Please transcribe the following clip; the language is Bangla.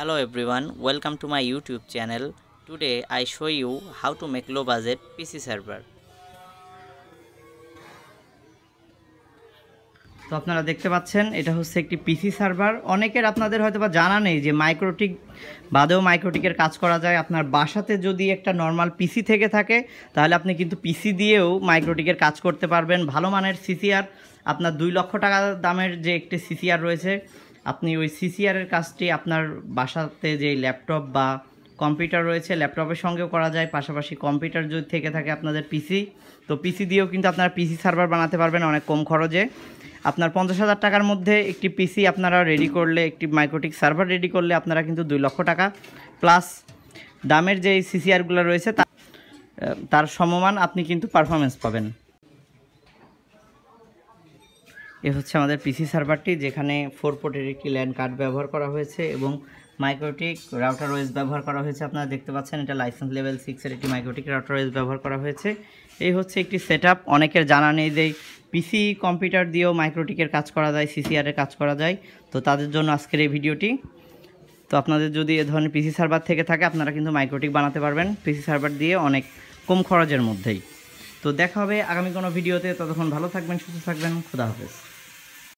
hello everyone welcome to my youtube channel today i show you how to make low budget pc server তো আপনারা দেখতে পাচ্ছেন এটা হচ্ছে একটি পিসি সার্ভার অনেকের আপনাদের হয়তো বা জানা নেই যে মাইক্রোটিক বাদেও মাইক্রোটিকের কাজ করা যায় আপনার বাসাতে যদি একটা নর্মাল পিসি থেকে থাকে তাহলে আপনি কিন্তু পিসি দিয়েও মাইক্রোটিকের কাজ করতে পারবেন ভালো মানের সিসিআর আপনার দুই লক্ষ টাকা দামের যে একটি সিসিআর রয়েছে আপনি ওই সিসিআরের কাজটি আপনার বাসাতে যে ল্যাপটপ বা কম্পিউটার রয়েছে ল্যাপটপের সঙ্গেও করা যায় পাশাপাশি কম্পিউটার যদি থেকে থাকে আপনাদের পিসি তো পিসি দিয়েও কিন্তু আপনারা পিসি সার্ভার বানাতে পারবেন অনেক কম খরচে আপনার পঞ্চাশ হাজার টাকার মধ্যে একটি পিসি আপনারা রেডি করলে একটি মাইক্রোটিক সার্ভার রেডি করলে আপনারা কিন্তু দুই লক্ষ টাকা প্লাস দামের যে সিসিআরগুলো রয়েছে তার সমমান আপনি কিন্তু পারফরমেন্স পাবেন এ হচ্ছে আমাদের পিসি সার্ভারটি যেখানে ফোর পোর্টের একটি ল্যান্ড কার্ড ব্যবহার করা হয়েছে এবং মাইক্রোটিক রাউটার ওয়েস ব্যবহার করা হয়েছে আপনারা দেখতে পাচ্ছেন এটা লাইসেন্স লেভেল সিক্সের একটি মাইক্রোটিক রাউটার ওয়েস ব্যবহার করা হয়েছে এই হচ্ছে একটি সেট অনেকের জানা নেই যে পিসি কম্পিউটার দিয়েও মাইক্রোটিকের কাজ করা যায় সিসিআরের কাজ করা যায় তো তাদের জন্য আজকের এই ভিডিওটি তো আপনাদের যদি এ ধরনের পিসি সার্ভার থেকে থাকে আপনারা কিন্তু মাইক্রোটিক বানাতে পারবেন পিসি সার্ভার দিয়ে অনেক কম খরচের মধ্যেই তো দেখা হবে আগামী কোনো ভিডিওতে ততক্ষণ ভালো থাকবেন সুস্থ থাকবেন খুদা হাফেজ